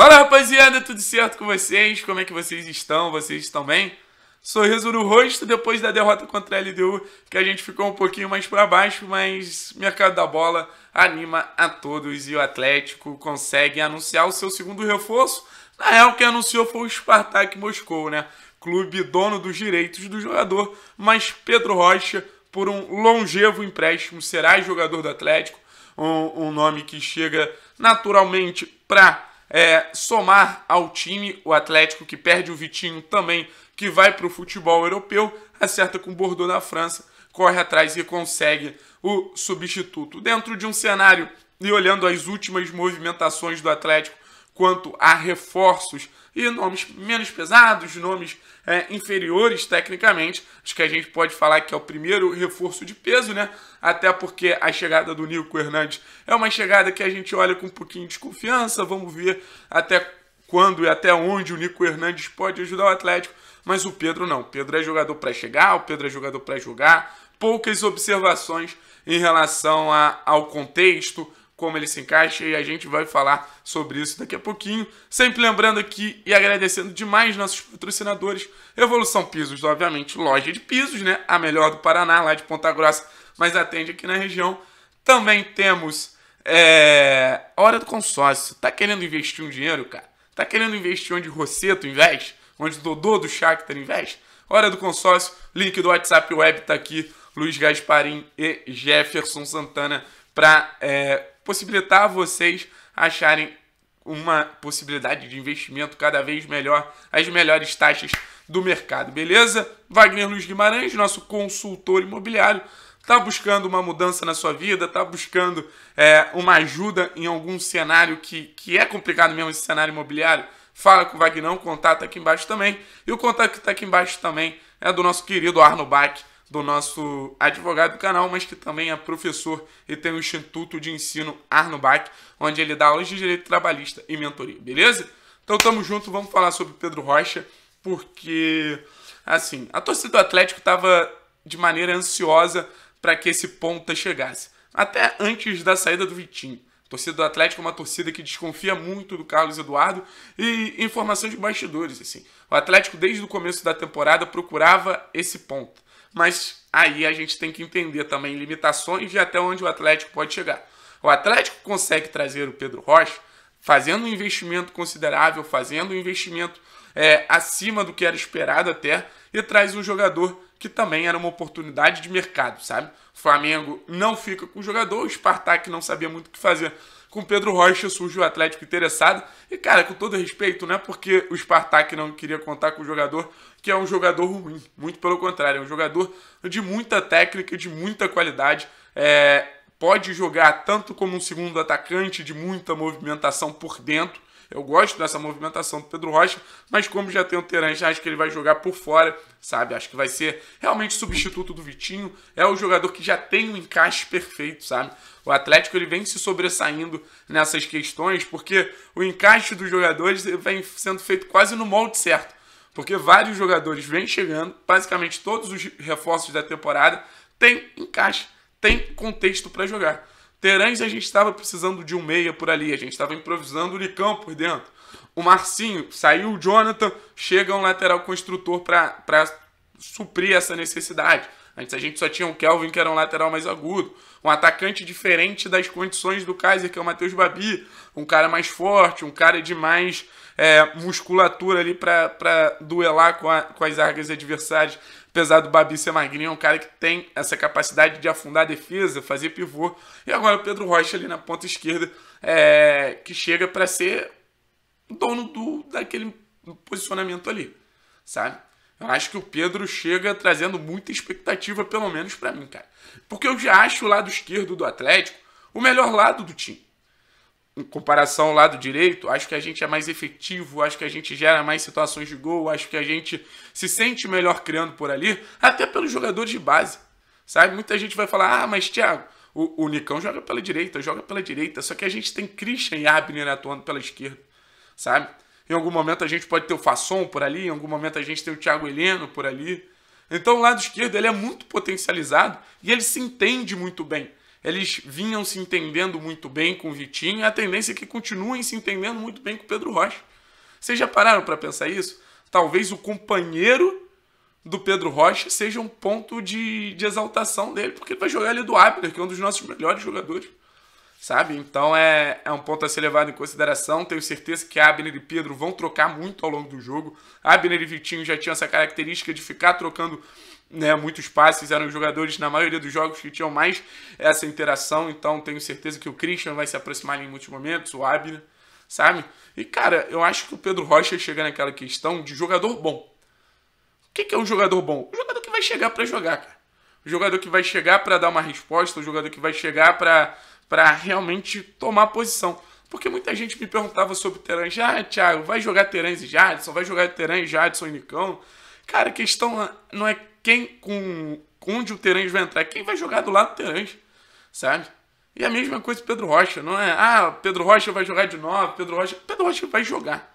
Fala rapaziada, tudo certo com vocês? Como é que vocês estão? Vocês estão bem? Sorriso no rosto depois da derrota contra a LDU, que a gente ficou um pouquinho mais para baixo, mas mercado da bola anima a todos e o Atlético consegue anunciar o seu segundo reforço. Na real, quem anunciou foi o Spartak Moscou, né? Clube dono dos direitos do jogador, mas Pedro Rocha, por um longevo empréstimo, será jogador do Atlético, um, um nome que chega naturalmente para é, somar ao time o Atlético que perde o Vitinho também, que vai para o futebol europeu, acerta com o Bordeaux na França, corre atrás e consegue o substituto. Dentro de um cenário e olhando as últimas movimentações do Atlético quanto a reforços e nomes menos pesados, nomes é, inferiores tecnicamente. Acho que a gente pode falar que é o primeiro reforço de peso, né? Até porque a chegada do Nico Hernandes é uma chegada que a gente olha com um pouquinho de desconfiança. Vamos ver até quando e até onde o Nico Hernandes pode ajudar o Atlético. Mas o Pedro não. O Pedro é jogador para chegar, o Pedro é jogador para jogar. Poucas observações em relação a, ao contexto, como ele se encaixa e a gente vai falar sobre isso daqui a pouquinho. Sempre lembrando aqui e agradecendo demais nossos patrocinadores, Evolução Pisos, obviamente, loja de pisos, né? A melhor do Paraná, lá de Ponta Grossa, mas atende aqui na região. Também temos é... Hora do Consórcio. Tá querendo investir um dinheiro, cara? Tá querendo investir onde Rosseto investe? Onde Dodô do Shakhtar investe? Hora do Consórcio, link do WhatsApp Web tá aqui. Luiz Gasparim e Jefferson Santana para é possibilitar a vocês acharem uma possibilidade de investimento cada vez melhor, as melhores taxas do mercado, beleza? Wagner Luiz Guimarães, nosso consultor imobiliário, está buscando uma mudança na sua vida, está buscando é, uma ajuda em algum cenário que, que é complicado mesmo, esse cenário imobiliário, fala com o Wagner, o contato tá aqui embaixo também. E o contato que está aqui embaixo também é do nosso querido Arno Bach, do nosso advogado do canal, mas que também é professor e tem o Instituto de Ensino Arno Bach, onde ele dá aulas de direito trabalhista e mentoria, beleza? Então tamo junto, vamos falar sobre Pedro Rocha, porque assim, a torcida do Atlético estava de maneira ansiosa para que esse ponta chegasse, até antes da saída do Vitinho. A torcida do Atlético é uma torcida que desconfia muito do Carlos Eduardo e informação de bastidores assim. O Atlético desde o começo da temporada procurava esse ponto mas aí a gente tem que entender também limitações de até onde o Atlético pode chegar. O Atlético consegue trazer o Pedro Rocha fazendo um investimento considerável, fazendo um investimento é, acima do que era esperado até, e traz um jogador que também era uma oportunidade de mercado, sabe? O Flamengo não fica com o jogador, o Spartak não sabia muito o que fazer com Pedro Rocha surge o Atlético interessado. E, cara, com todo respeito, não é porque o Spartak não queria contar com o jogador, que é um jogador ruim. Muito pelo contrário, é um jogador de muita técnica, de muita qualidade. É, pode jogar tanto como um segundo atacante de muita movimentação por dentro, eu gosto dessa movimentação do Pedro Rocha, mas como já tem o Terence, acho que ele vai jogar por fora, sabe? Acho que vai ser realmente substituto do Vitinho. É o jogador que já tem o um encaixe perfeito, sabe? O Atlético ele vem se sobressaindo nessas questões, porque o encaixe dos jogadores vem sendo feito quase no molde certo. Porque vários jogadores vêm chegando, basicamente todos os reforços da temporada têm encaixe, têm contexto para jogar. Terãs, a gente estava precisando de um meia por ali. A gente estava improvisando o Licão por dentro. O Marcinho, saiu o Jonathan, chega um lateral construtor para suprir essa necessidade. Antes a gente só tinha o Kelvin, que era um lateral mais agudo. Um atacante diferente das condições do Kaiser, que é o Matheus Babi. Um cara mais forte, um cara de mais é, musculatura ali para duelar com, a, com as argas adversárias. Apesar do Babi ser magrinho, é um cara que tem essa capacidade de afundar a defesa, fazer pivô. E agora o Pedro Rocha ali na ponta esquerda, é, que chega para ser dono do, daquele posicionamento ali, sabe? Eu acho que o Pedro chega trazendo muita expectativa, pelo menos para mim, cara. Porque eu já acho o lado esquerdo do Atlético o melhor lado do time em comparação ao lado direito, acho que a gente é mais efetivo, acho que a gente gera mais situações de gol, acho que a gente se sente melhor criando por ali, até pelos jogadores de base. Sabe? Muita gente vai falar: ah, mas Thiago, o, o Nicão joga pela direita, joga pela direita, só que a gente tem Christian e Abner atuando pela esquerda, sabe? Em algum momento a gente pode ter o Fasson por ali, em algum momento a gente tem o Thiago Heleno por ali. Então o lado esquerdo ele é muito potencializado e ele se entende muito bem eles vinham se entendendo muito bem com o Vitinho, a tendência é que continuem se entendendo muito bem com o Pedro Rocha. Vocês já pararam para pensar isso? Talvez o companheiro do Pedro Rocha seja um ponto de, de exaltação dele, porque ele vai jogar ali do Abner, que é um dos nossos melhores jogadores sabe? Então é, é um ponto a ser levado em consideração. Tenho certeza que Abner e Pedro vão trocar muito ao longo do jogo. Abner e Vitinho já tinham essa característica de ficar trocando né, muitos passes, eram os jogadores na maioria dos jogos que tinham mais essa interação. Então tenho certeza que o Christian vai se aproximar em muitos momentos, o Abner, sabe? E cara, eu acho que o Pedro Rocha chega naquela questão de jogador bom. O que, que é um jogador bom? O jogador que vai chegar para jogar, cara. O jogador que vai chegar para dar uma resposta, o jogador que vai chegar para para realmente tomar posição. Porque muita gente me perguntava sobre o Ah, Thiago, vai jogar Teran e Jadson? Vai jogar Teran e Jadson e Nicão? Cara, a questão é, não é quem com onde o Terãs vai entrar, é quem vai jogar do lado do Terãs, sabe? E a mesma coisa do Pedro Rocha, não é? Ah, Pedro Rocha vai jogar de novo, Pedro Rocha. Pedro Rocha vai jogar.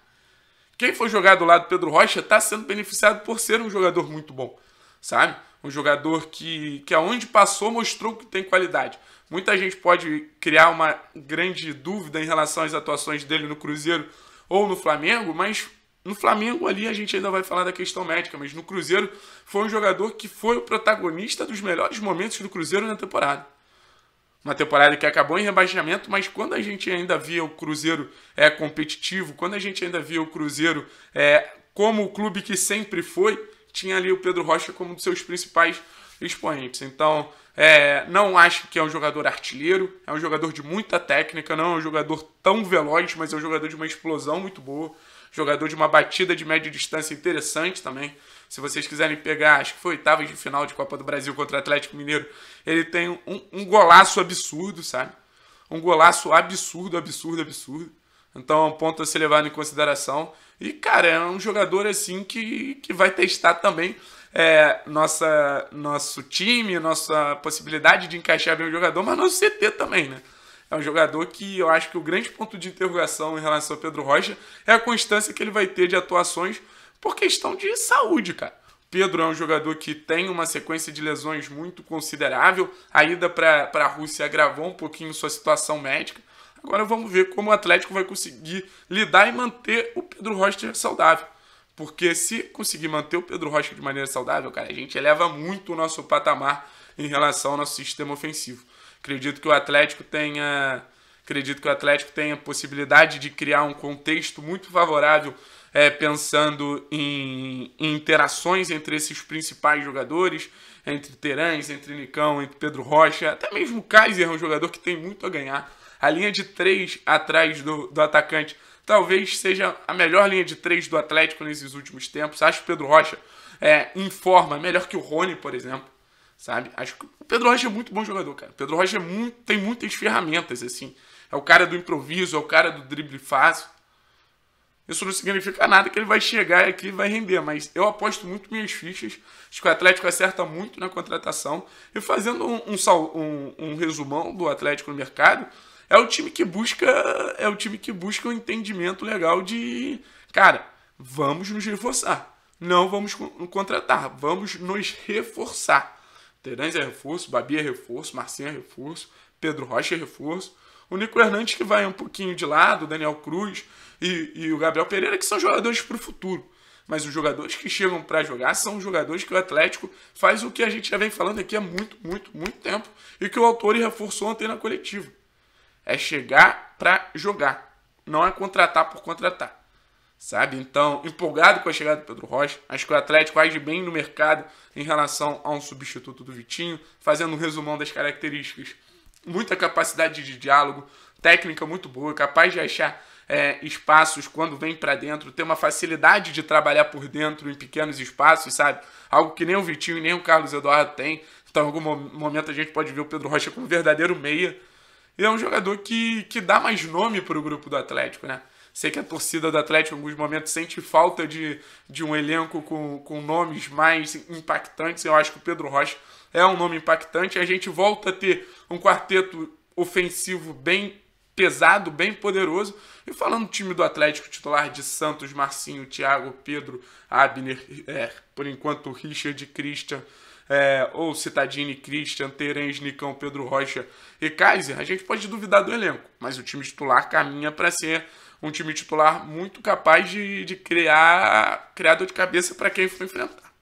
Quem for jogar do lado do Pedro Rocha está sendo beneficiado por ser um jogador muito bom, sabe? Um jogador que, que aonde passou mostrou que tem qualidade. Muita gente pode criar uma grande dúvida em relação às atuações dele no Cruzeiro ou no Flamengo, mas no Flamengo ali a gente ainda vai falar da questão médica, mas no Cruzeiro foi um jogador que foi o protagonista dos melhores momentos do Cruzeiro na temporada. Uma temporada que acabou em rebaixamento, mas quando a gente ainda via o Cruzeiro é competitivo, quando a gente ainda via o Cruzeiro é, como o clube que sempre foi, tinha ali o Pedro Rocha como um dos seus principais expoentes. Então, é, não acho que é um jogador artilheiro, é um jogador de muita técnica, não é um jogador tão veloz, mas é um jogador de uma explosão muito boa, jogador de uma batida de média distância interessante também. Se vocês quiserem pegar, acho que foi oitavo de final de Copa do Brasil contra o Atlético Mineiro, ele tem um, um golaço absurdo, sabe? Um golaço absurdo, absurdo, absurdo. Então é um ponto a ser levado em consideração. E, cara, é um jogador assim que, que vai testar também é, nossa, nosso time, nossa possibilidade de encaixar bem o jogador, mas nosso CT também, né? É um jogador que eu acho que o grande ponto de interrogação em relação ao Pedro Rocha é a constância que ele vai ter de atuações por questão de saúde, cara. Pedro é um jogador que tem uma sequência de lesões muito considerável. A ida para a Rússia agravou um pouquinho sua situação médica. Agora vamos ver como o Atlético vai conseguir lidar e manter o Pedro Rocha saudável. Porque se conseguir manter o Pedro Rocha de maneira saudável, cara, a gente eleva muito o nosso patamar em relação ao nosso sistema ofensivo. Acredito que o Atlético tenha, acredito que o Atlético tenha possibilidade de criar um contexto muito favorável, é, pensando em, em, interações entre esses principais jogadores, entre Terães, entre Nicão, entre Pedro Rocha, até mesmo o Kaiser é um jogador que tem muito a ganhar. A linha de três atrás do, do atacante talvez seja a melhor linha de três do Atlético nesses últimos tempos. Acho que o Pedro Rocha é, em forma, melhor que o Rony, por exemplo. Sabe? Acho que o Pedro Rocha é muito bom jogador, cara. O Pedro Rocha é muito, tem muitas ferramentas, assim. É o cara do improviso, é o cara do drible fácil. Isso não significa nada que ele vai chegar aqui e vai render, mas eu aposto muito minhas fichas. Acho que o Atlético acerta muito na contratação. E fazendo um, um, um, um resumão do Atlético no mercado, é o time que busca é o time que busca um entendimento legal de cara vamos nos reforçar não vamos contratar vamos nos reforçar Terence é reforço Babi é reforço Marcinho é reforço Pedro Rocha é reforço o Nico Hernandes que vai um pouquinho de lado Daniel Cruz e, e o Gabriel Pereira que são jogadores para o futuro mas os jogadores que chegam para jogar são jogadores que o Atlético faz o que a gente já vem falando aqui há muito, muito, muito tempo e que o autor reforçou ontem na coletiva. É chegar para jogar. Não é contratar por contratar. Sabe? Então, empolgado com a chegada do Pedro Rocha, acho que o Atlético age bem no mercado em relação a um substituto do Vitinho, fazendo um resumão das características. Muita capacidade de diálogo, técnica muito boa, capaz de achar é, espaços quando vem para dentro, ter uma facilidade de trabalhar por dentro em pequenos espaços, sabe? Algo que nem o Vitinho e nem o Carlos Eduardo tem. Então, em algum momento a gente pode ver o Pedro Rocha como um verdadeiro meia, e é um jogador que, que dá mais nome para o grupo do Atlético, né? Sei que a torcida do Atlético em alguns momentos sente falta de, de um elenco com, com nomes mais impactantes. Eu acho que o Pedro Rocha é um nome impactante. A gente volta a ter um quarteto ofensivo bem pesado, bem poderoso. E falando do time do Atlético, titular de Santos, Marcinho, Thiago, Pedro, Abner, é, por enquanto Richard, Christian, é, ou Citadini, Christian, Terence, Nicão, Pedro Rocha e Kaiser, a gente pode duvidar do elenco, mas o time titular caminha para ser um time titular muito capaz de, de criar, criar dor de cabeça para quem for enfrentar.